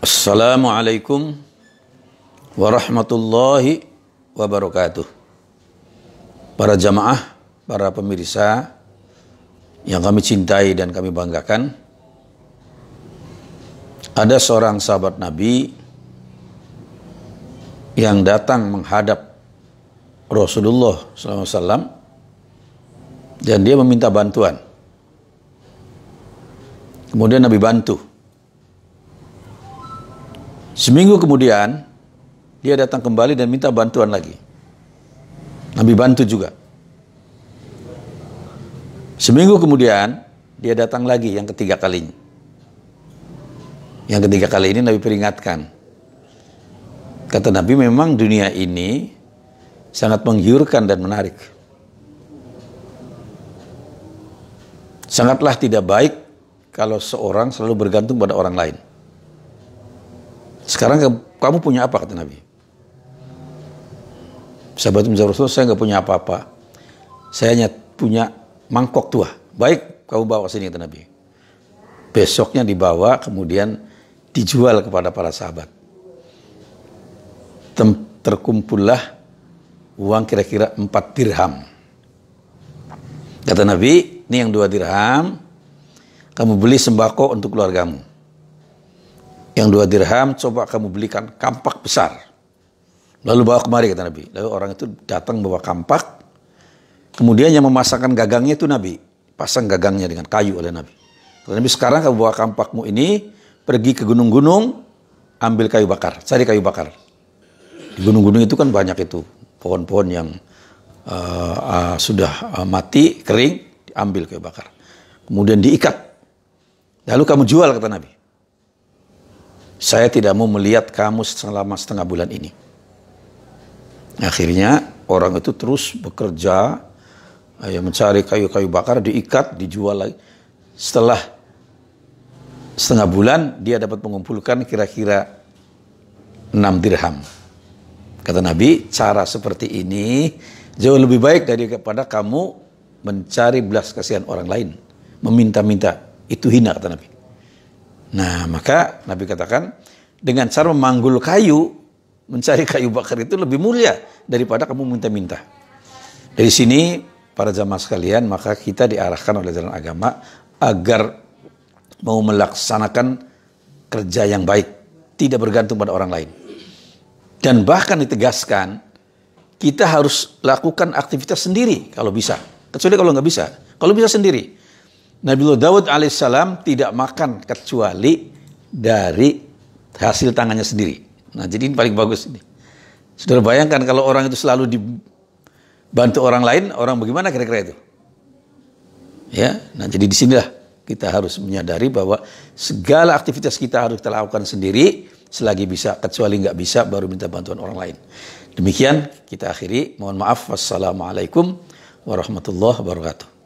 Assalamualaikum warahmatullahi wabarakatuh. Para jamaah, para pemirsa yang kami cintai dan kami banggakan, ada seorang sahabat Nabi yang datang menghadap Rasulullah SAW dan dia meminta bantuan. Kemudian Nabi bantu Seminggu kemudian, dia datang kembali dan minta bantuan lagi. Nabi bantu juga. Seminggu kemudian, dia datang lagi yang ketiga kalinya. Yang ketiga kali ini Nabi peringatkan. Kata Nabi memang dunia ini sangat menggiurkan dan menarik. Sangatlah tidak baik kalau seorang selalu bergantung pada orang lain. Sekarang kamu punya apa kata Nabi? Sahabat menjawab rasul saya nggak punya apa-apa. Saya hanya punya mangkok tua. Baik, kamu bawa sini kata Nabi. Besoknya dibawa, kemudian dijual kepada para sahabat. Tem terkumpullah uang kira-kira 4 dirham. Kata Nabi, ini yang dua dirham, kamu beli sembako untuk keluargamu. Yang dua dirham coba kamu belikan kampak besar. Lalu bawa kemari kata Nabi. Lalu orang itu datang bawa kampak. Kemudian yang memasangkan gagangnya itu Nabi. Pasang gagangnya dengan kayu oleh Nabi. Kata Nabi sekarang kamu bawa kampakmu ini. Pergi ke gunung-gunung. Ambil kayu bakar. Cari kayu bakar. Di gunung-gunung itu kan banyak itu. Pohon-pohon yang uh, uh, sudah uh, mati, kering. diambil kayu bakar. Kemudian diikat. Lalu kamu jual kata Nabi saya tidak mau melihat kamu selama setengah bulan ini. Akhirnya orang itu terus bekerja, eh, mencari kayu-kayu bakar, diikat, dijual lagi. Setelah setengah bulan, dia dapat mengumpulkan kira-kira 6 dirham. Kata Nabi, cara seperti ini jauh lebih baik daripada kamu mencari belas kasihan orang lain. Meminta-minta. Itu hina, kata Nabi. Nah, maka Nabi katakan dengan cara memanggul kayu, mencari kayu bakar itu lebih mulia daripada kamu minta-minta. Dari sini para jamaah sekalian, maka kita diarahkan oleh jalan agama agar mau melaksanakan kerja yang baik, tidak bergantung pada orang lain. Dan bahkan ditegaskan, kita harus lakukan aktivitas sendiri kalau bisa. Kecuali kalau nggak bisa. Kalau bisa sendiri, Nabi Daud alaihissalam tidak makan kecuali dari hasil tangannya sendiri. Nah, jadi ini paling bagus ini. Sudah bayangkan kalau orang itu selalu dibantu orang lain, orang bagaimana kira-kira itu? Ya, nah jadi di sinilah kita harus menyadari bahwa segala aktivitas kita harus kita lakukan sendiri selagi bisa, kecuali nggak bisa baru minta bantuan orang lain. Demikian kita akhiri. Mohon maaf. Wassalamualaikum warahmatullahi wabarakatuh.